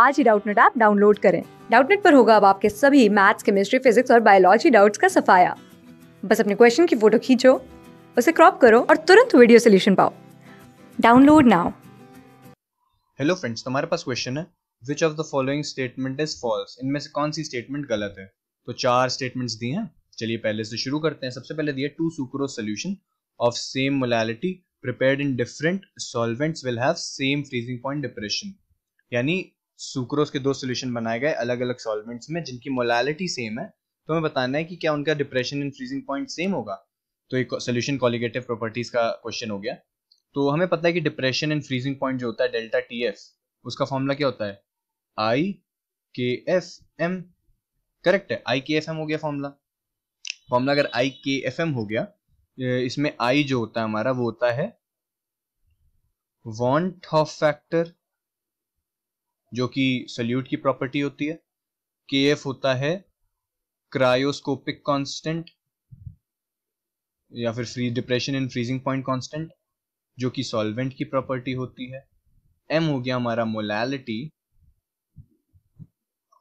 आज ही Doubtnut app download करें डाउटनेट पर होगा अब आपके सभी मैथ्स केमिस्ट्री फिजिक्स और बायोलॉजी डाउट्स का सफाया बस अपने क्वेश्चन की फोटो खींचो उसे क्रॉप करो और तुरंत वीडियो सोल्यूशन पाओ डाउनलोड नाउ हेलो फ्रेंड्स तुम्हारे पास क्वेश्चन है which of the following statement is false इनमें से कौन सी स्टेटमेंट गलत है तो चार स्टेटमेंट्स दी हैं चलिए पहले से शुरू करते हैं सबसे पहले दिया two sucrose solution of same molality prepared in different solvents will have same freezing point depression यानी सुक्रोज के दो सोल्यूशन बनाए गए अलग अलग सॉल्वेंट्स में जिनकी मोलालिटी सेम है तो हमें बताना है कि क्या उनका depression and freezing point same होगा तो एक सोल्यूशन कॉलिगेटिव प्रॉपर्टीज का क्वेश्चन हो गया तो हमें पता है कि डिप्रेशन एंड फ्रीजिंग पॉइंट जो होता है डेल्टा टी एफ उसका फॉर्मूला क्या होता है आई के एफ एम करेक्ट है आई के एफ एम हो गया फॉर्मूला फॉर्मूला अगर आई के एफ एम हो गया इसमें आई जो होता है हमारा वो होता है वॉन्ट ऑफ फैक्टर जो कि सल्यूट की प्रॉपर्टी होती है के एफ होता है क्रायोस्कोपिक कांस्टेंट या फिर free depression and freezing point constant जो कि सॉल्वेंट की प्रॉपर्टी होती है एम हो गया हमारा मोलैलिटी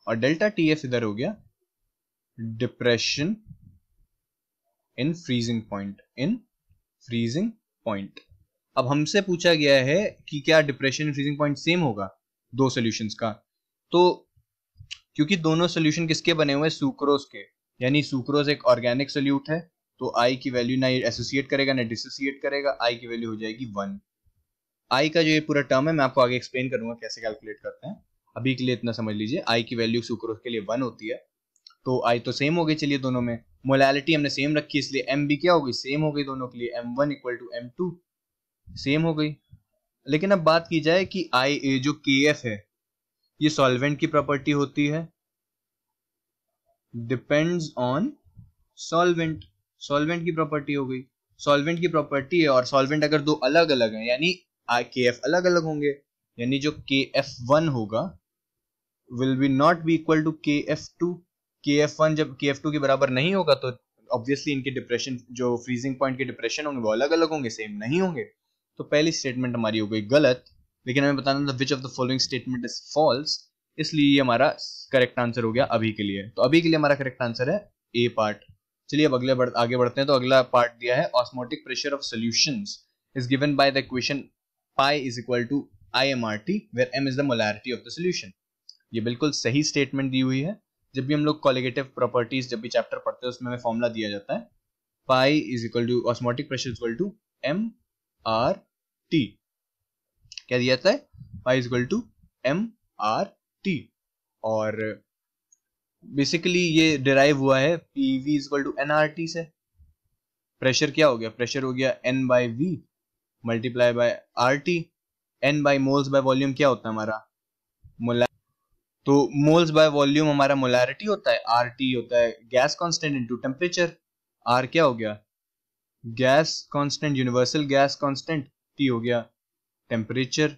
और डेल्टा टी एफ इधर हो गया depression in freezing point in freezing point अब हमसे पूछा गया है कि क्या डिप्रेशन फ्रीजिंग पॉइंट सेम होगा दो सोल्यूशन का तो क्योंकि दोनों सोल्यूशन किसके बने हुए सुक्रोज के यानी सुक्रोज एक ऑर्गेनिक सोल्यूट है तो आई की वैल्यू ना एसोसिएट करेगा ना डिसोसिएट करेगा आई की वैल्यू हो जाएगी वन आई का जो ये पूरा टर्म है मैं आपको आगे एक्सप्लेन करूंगा कैसे कैलकुलेट करते हैं अभी के लिए इतना समझ लीजिए आई की वैल्यू सुक्रोज के लिए वन होती है तो आई तो सेम हो गई चलिए दोनों में मोलैलिटी हमने सेम रखी इसलिए एम भी क्या हो गई सेम हो गई दोनों के लिए M one equal to M two same हो गई लेकिन अब बात की जाए कि आई ए जो के एफ है ये सॉल्वेंट की प्रॉपर्टी होती है डिपेंड्स ऑन सॉल्वेंट सॉल्वेंट की प्रॉपर्टी हो गई सॉल्वेंट की प्रॉपर्टी है और सॉल्वेंट अगर दो अलग अलग हैं यानी आई के एफ अलग अलग होंगे यानी जो के एफ वन होगा will be not be equal to K F two K F one जब के एफ टू के बराबर नहीं होगा तो ऑब्वियसली इनके डिप्रेशन जो फ्रीजिंग पॉइंट के डिप्रेशन होंगे वो अलग अलग होंगे सेम नहीं होंगे तो पहली स्टेटमेंट हमारी हो गई गलत लेकिन हमें बताना था which of the following statement is false इसलिए ये हमारा करेक्ट आंसर हो गया अभी के लिए तो अभी के लिए हमारा करेक्ट आंसर है ए पार्ट चलिए अब अगले बढ़, आगे बढ़ते हैं तो अगला पार्ट दिया है osmotic pressure of solution is given by the equation pi is equal to I M R T where M is the molarity of the solution ये बिल्कुल सही स्टेटमेंट दी हुई है जब भी हम लोग कॉलिगेटिव प्रॉपर्टीज जब भी चैप्टर पढ़ते हैं उसमें हमें फॉर्मुला दिया जाता है pi is equal to osmotic pressure is equal to M R T क्या दिया जाता है Y is equal to M R T और बेसिकली ये डिराइव हुआ है P V is equal to N R T से प्रेशर क्या हो गया प्रेशर हो गया N by V multiply by R T N by moles by volume क्या होता है हमारा मोला तो मोल्स बाय वॉल्यूम हमारा मोलारिटी होता है आर टी होता है gas constant into temperature R क्या हो गया gas constant universal gas constant T हो गया टेम्परेचर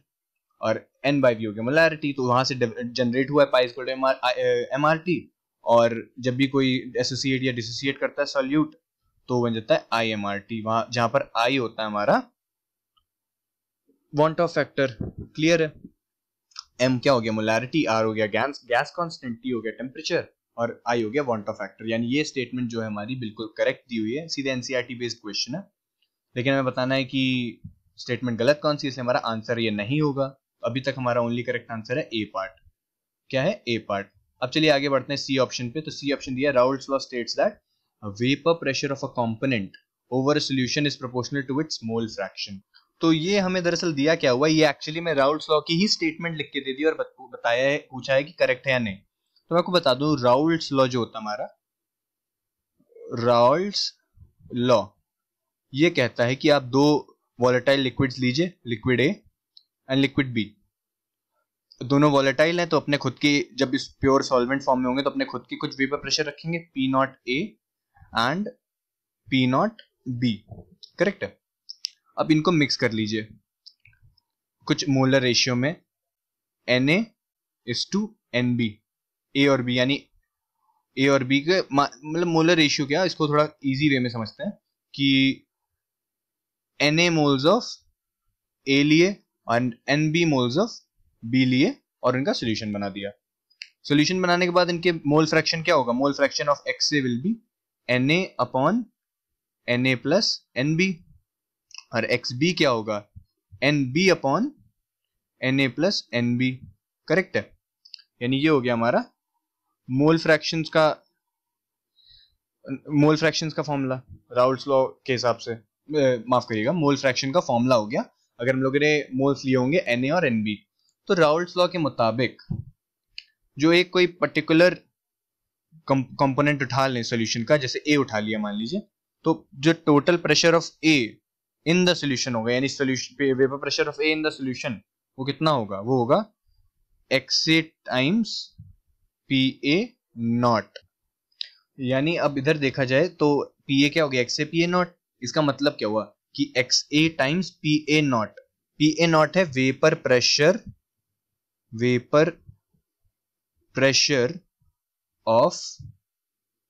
और एन बाई वी हो गया मोलैरिटी तो वहां से जनरेट हुआ है पाई एम आर टी और जब भी कोई एसोसिएट या डिसोसिएट करता है सॉल्यूट तो बन जाता है आई एम आर टी वहां जहां पर आई होता है हमारा वॉन्ट ऑफ फैक्टर क्लियर है एम क्या हो गया मोलैरिटी आर हो गया गैस गैस कॉन्स्टेंट टी हो गया टेम्परेचर और आई हो गया वॉन्ट ऑफ फैक्टर यानी ये स्टेटमेंट जो है हमारी बिल्कुल करेक्ट दी हुई है सीधे एनसीआरटी बेस्ड क्वेश्चन है लेकिन हमें बताना है कि स्टेटमेंट गलत कौन सी इसलिए हमारा आंसर ये नहीं होगा अभी तक हमारा ओनली करेक्ट आंसर है ए पार्ट क्या है ए पार्ट अब चलिए आगे बढ़ते हैं सी ऑप्शन पे तो सी ऑप्शन दिया Raoult's law states that vapour pressure of a component over a solution is proportional to its mole fraction तो ये हमें दरअसल दिया क्या हुआ ये एक्चुअली मैं राउल्स लॉ की ही स्टेटमेंट लिख के दे दी और बताया है पूछा है कि करेक्ट है या नहीं तो मैं आपको बता दूं राउल्स लॉ जो होता हमारा राउल्स लॉ ये कहता है कि आप दो वॉलेटाइल लिक्विड्स लीजिए liquid A and liquid B दोनों वॉलेटाइल हैं तो अपने खुद की जब इस प्योर सॉल्वेंट फॉर्म में होंगे तो अपने खुद की कुछ वेपर प्रेशर रखेंगे P naught A and P naught B correct है अब इनको मिक्स कर लीजिए कुछ मोलर रेशियो में N A is to N B ए और बी यानी ए और बी के मतलब मोलर रेशियो क्या इसको थोड़ा इजी वे में समझते हैं कि Na मोल्स ऑफ ए लिए और Nb मोल्स ऑफ बी लिए और इनका सोल्यूशन बना दिया सोल्यूशन बनाने के बाद इनके मोल फ्रैक्शन क्या होगा mole fraction of X A will be N A upon N A plus N B और एक्स बी क्या होगा N B upon N A plus N B correct है यानी ये हो गया हमारा मोल फ्रैक्शंस का मोल फ्रैक्शंस का फॉर्मूला राउल्स लॉ के हिसाब से माफ करिएगा मोल फ्रैक्शन का फॉर्मूला हो गया अगर हम लोग ने मोल्स लिए होंगे एन और एन तो राउल्स लॉ के मुताबिक जो एक कोई पर्टिकुलर कंपोनेंट उठा लें सोल्यूशन का जैसे ए उठा लिया मान लीजिए तो जो total pressure of A in the solution होगा यानी solution vapour pressure of A in the solution वो कितना होगा वो होगा X A times P A naught यानी अब इधर देखा जाए तो पी ए क्या हो गया X A P A naught इसका मतलब क्या हुआ कि X A times P A naught P A naught है vapour pressure vapour pressure of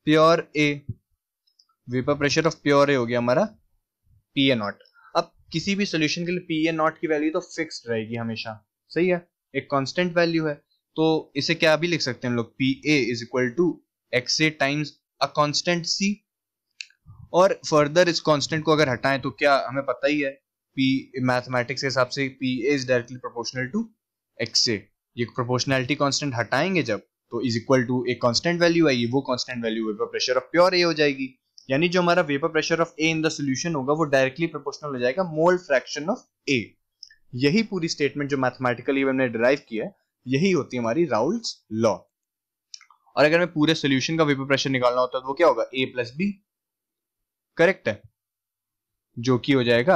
pure A vapour pressure of pure A हो गया हमारा पी ए नॉट अब किसी भी सोल्यूशन के लिए पी ए नॉट की वैल्यू तो फिक्स्ड रहेगी हमेशा सही है एक कांस्टेंट वैल्यू है तो इसे क्या भी लिख सकते हैं हम लोग P A is equal to X A times a constant C और फर्दर इस कांस्टेंट को अगर हटाएं तो क्या हमें पता ही है पी मैथमेटिक्स के हिसाब से P is directly proportional to X से ये प्रोपोर्शनैलिटी कांस्टेंट हटाएंगे जब तो इज इक्वल टू एक कांस्टेंट वैल्यू आएगी वो constant value vapour pressure of pure A हो जाएगी यानी जो हमारा vapour pressure of A in the solution होगा वो डायरेक्टली प्रोपोर्शनल हो जाएगा मोल फ्रैक्शन ऑफ ए यही पूरी स्टेटमेंट जो मैथमेटिकली हमने डिराइव किया है यही होती है हमारी राउल्स लॉ और अगर मैं पूरे सोल्यूशन का वेपर प्रेशर निकालना होता है तो वो क्या होगा ए प्लस बी करेक्ट है जो कि हो जाएगा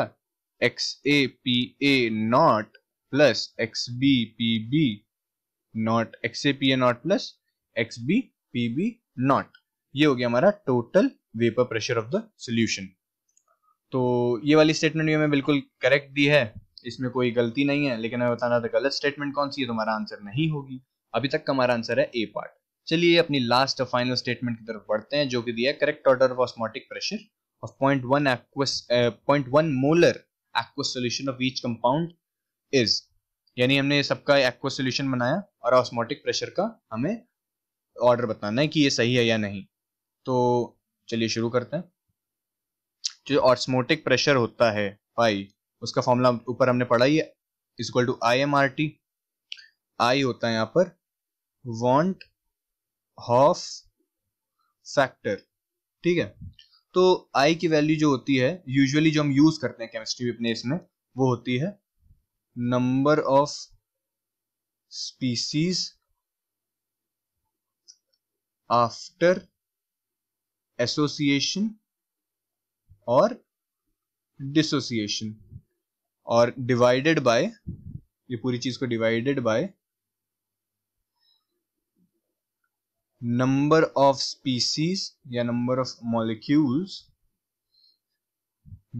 X A P A naught plus X B P B naught X A P A naught plus X B P B naught ये हो गया हमारा total vapour pressure of the solution तो ये वाली स्टेटमेंट भी हमें बिल्कुल करेक्ट दी है इसमें कोई गलती नहीं है लेकिन हमें बताना था गलत स्टेटमेंट कौन सी है तो हमारा आंसर नहीं होगी अभी तक का हमारा आंसर है ए पार्ट चलिए अपनी लास्ट और फाइनल स्टेटमेंट की तरफ बढ़ते हैं जो कि दिया है correct order of osmotic pressure of 0.1 uh, aqueous uh, 0.1 molar aqueous solution of each compound is यानी हमने सबका एक्वस सॉल्यूशन बनाया और ऑस्मोटिक प्रेशर का हमें ऑर्डर बताना है कि ये सही है या नहीं तो चलिए शुरू करते हैं जो ऑस्मोटिक प्रेशर होता है पाई उसका फॉर्मूला ऊपर हमने पढ़ा ही है to I M R T I होता है यहाँ पर वॉन्ट हॉफ फैक्टर ठीक है तो आई की वैल्यू जो होती है यूजुअली जो हम यूज करते हैं केमिस्ट्री में अपने इसमें वो होती है number of species after association और डिसोसिएशन और डिवाइडेड बाय ये पूरी चीज को divided by number of species या number of molecules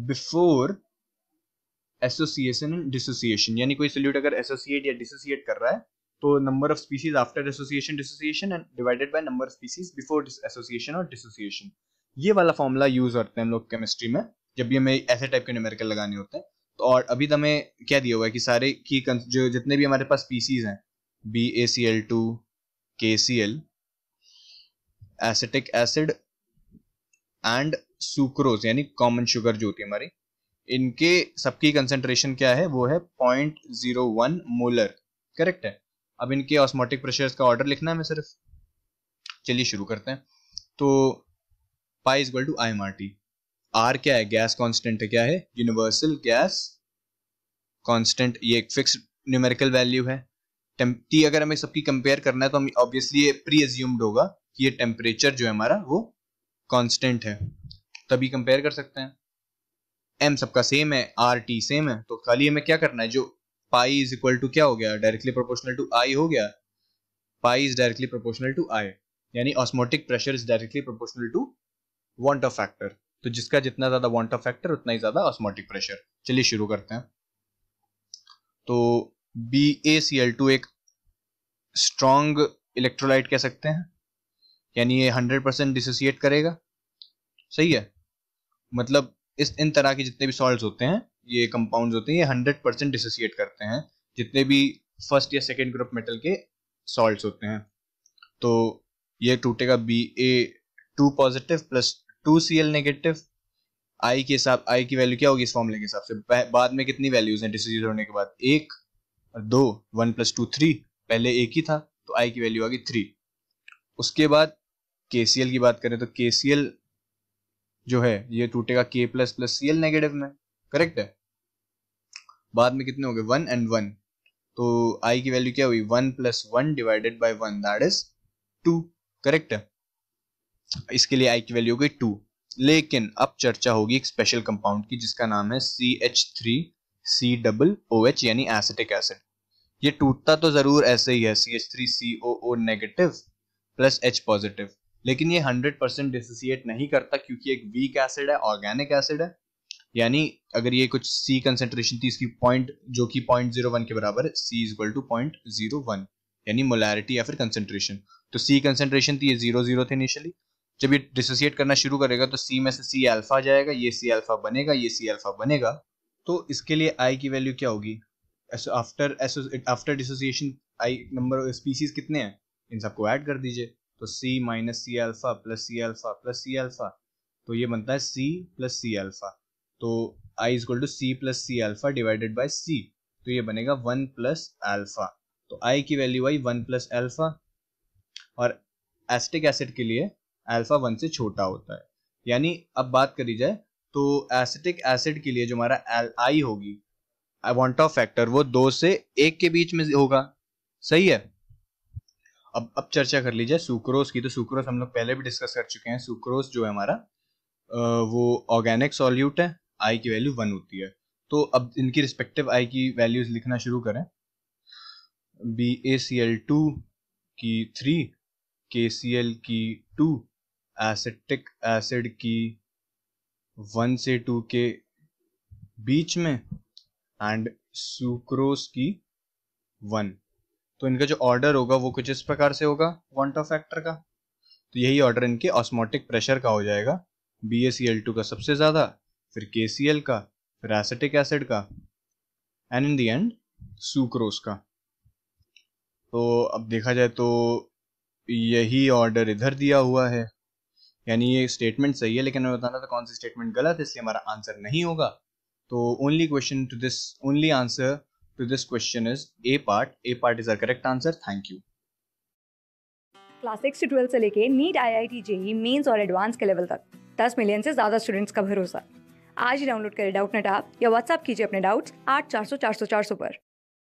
before association and dissociation यानी कोई सोल्यूट अगर एसोसिएट या डिसोसिएट कर रहा है तो number of species after association dissociation and divided by number of species before association और डिसोसिएशन ये वाला फॉर्मूला यूज करते हैं हम लोग केमिस्ट्री में जब भी हमें ऐसे टाइप के न्यूमेरिकल लगाने होते हैं तो और अभी तो हमें क्या दिया हुआ है कि सारे की जो जितने भी हमारे पास स्पीसीज हैं B A C L two K C L acetic acid and sucrose यानी कॉमन शुगर जो होती है हमारी इनके सबकी कंसेंट्रेशन क्या है वो है point zero one molar correct है अब इनके ऑस्मोटिक प्रेशर का ऑर्डर लिखना है मैं सिर्फ चलिए शुरू करते हैं तो pi is to I M R T R क्या है गैस कांस्टेंट है क्या है यूनिवर्सल गैस कांस्टेंट ये एक फिक्स न्यूमेरिकल वैल्यू है टी अगर हमें सबकी कंपेयर करना है तो हम ऑब्वियसली ये प्री एज्यूम्ड होगा कि ये टेम्परेचर जो है हमारा वो कांस्टेंट है तभी कंपेयर कर सकते हैं एम सबका सेम है आर टी सेम है तो खाली हमें क्या करना है जो पाई इज इक्वल टू क्या हो गया डायरेक्टली प्रोपोर्शनल टू आई हो गया pi is directly proportional to I यानी osmotic pressure is directly proportional to van't Hoff factor तो जिसका जितना ज्यादा वॉन्ट ऑफ फैक्टर उतना ही ज्यादा ऑस्मोटिक प्रेशर चलिए शुरू करते हैं तो B A C L two एक स्ट्रॉन्ग इलेक्ट्रोलाइट कह सकते हैं यानी ये हंड्रेड परसेंट डिसोसिएट करेगा सही है मतलब इस इन तरह के जितने भी सॉल्ट होते हैं ये कंपाउंड होते हैं ये हंड्रेड परसेंट डिसोसिएट करते हैं जितने भी फर्स्ट या सेकेंड ग्रुप मेटल के सॉल्ट होते हैं तो ये टूटेगा B A two positive plus two C L negative I के हिसाब आई की वैल्यू क्या होगी इस फॉर्मूले के हिसाब से बाद में कितनी वैल्यूज हैं डिसोसिएट होने के बाद एक और दो वन प्लस टू थ्री पहले एक ही था तो आई की वैल्यू आ गई थ्री उसके बाद के की बात करें तो के जो है ये टूटेगा K plus plus C L negative में करेक्ट है बाद में कितने हो गए वन एंड वन तो आई की वैल्यू क्या हुई one plus one divided by one that is two correct है इसके लिए आई की वैल्यू हो गई टू लेकिन अब चर्चा होगी एक स्पेशल कंपाउंड की जिसका नाम है C H three C double O H यानी एसिटिक एसिड ये टूटता तो जरूर ऐसे ही है C H three C O O negative plus H positive लेकिन ये 100 परसेंट डिसोसिएट नहीं करता क्योंकि एक वीक एसिड है ऑर्गेनिक एसिड है यानी अगर ये कुछ सी कंसेंट्रेशन थी इसकी पॉइंट जो कि पॉइंट जीरो वन के बराबर है C is equal to point zero one यानी मोलैरिटी या फिर कंसेंट्रेशन तो सी कंसेंट्रेशन थी ये जीरो जीरो थे इनिशियली जब ये डिसोसिएट करना शुरू करेगा तो सी में से सी एल्फा जाएगा ये सी एल्फा बनेगा ये सी एल्फा बनेगा तो इसके लिए आई की वैल्यू क्या होगी after after dissociation I number of species कितने हैं इन सबको ऐड कर दीजिए तो C minus C alpha plus C alpha plus C alpha तो ये बनता है C प्लस सी एल्फा तो I is equal to C plus C alpha divided by C तो ये बनेगा वन प्लस एल्फा तो I की value I one plus alpha और एस्टिक एसिड के लिए एल्फा वन से छोटा होता है यानी अब बात करी जाए तो एसिटिक एसिड के लिए जो हमारा आई होगी वॉन्ट ऑफ फैक्टर वो दो से एक के बीच में होगा सही है अब अब चर्चा कर लीजिए सुक्रोज की तो सुक्रोज हम लोग पहले भी डिस्कस कर चुके हैं सुक्रोज जो है हमारा वो ऑर्गेनिक सॉल्यूट है आई की वैल्यू वन होती है तो अब इनकी रिस्पेक्टिव आई की वैल्यूज लिखना शुरू करें B A C L two की थ्री के सी एल की टू एसिटिक एसिड की वन से टू के बीच में एंड सुक्रोज की वन तो इनका जो ऑर्डर होगा वो कुछ इस प्रकार से होगा वॉन्ट ऑफ फैक्टर का तो यही ऑर्डर इनके ऑस्मोटिक प्रेशर का हो जाएगा बी का सबसे ज़्यादा फिर के का फिर एसिटिक एसिड का and in the and sucrose का तो अब देखा जाए तो यही ऑर्डर इधर दिया हुआ है यानी ये स्टेटमेंट सही है लेकिन मैं बताना था कौन सी स्टेटमेंट गलत है इसलिए हमारा आंसर नहीं होगा तो only question to this only answer to this question is A part. A part is our correct answer. Thank you. Class six से ट्वेल्थ से लेके NEET I I T JEE Mains और एडवांस के level तक दस million से ज़्यादा students का भरोसा आज ही डाउनलोड करें डाउट नेट आप या व्हाट्सएप कीजिए अपने डाउट्स आठ चार सौ चार सौ चार सौ पर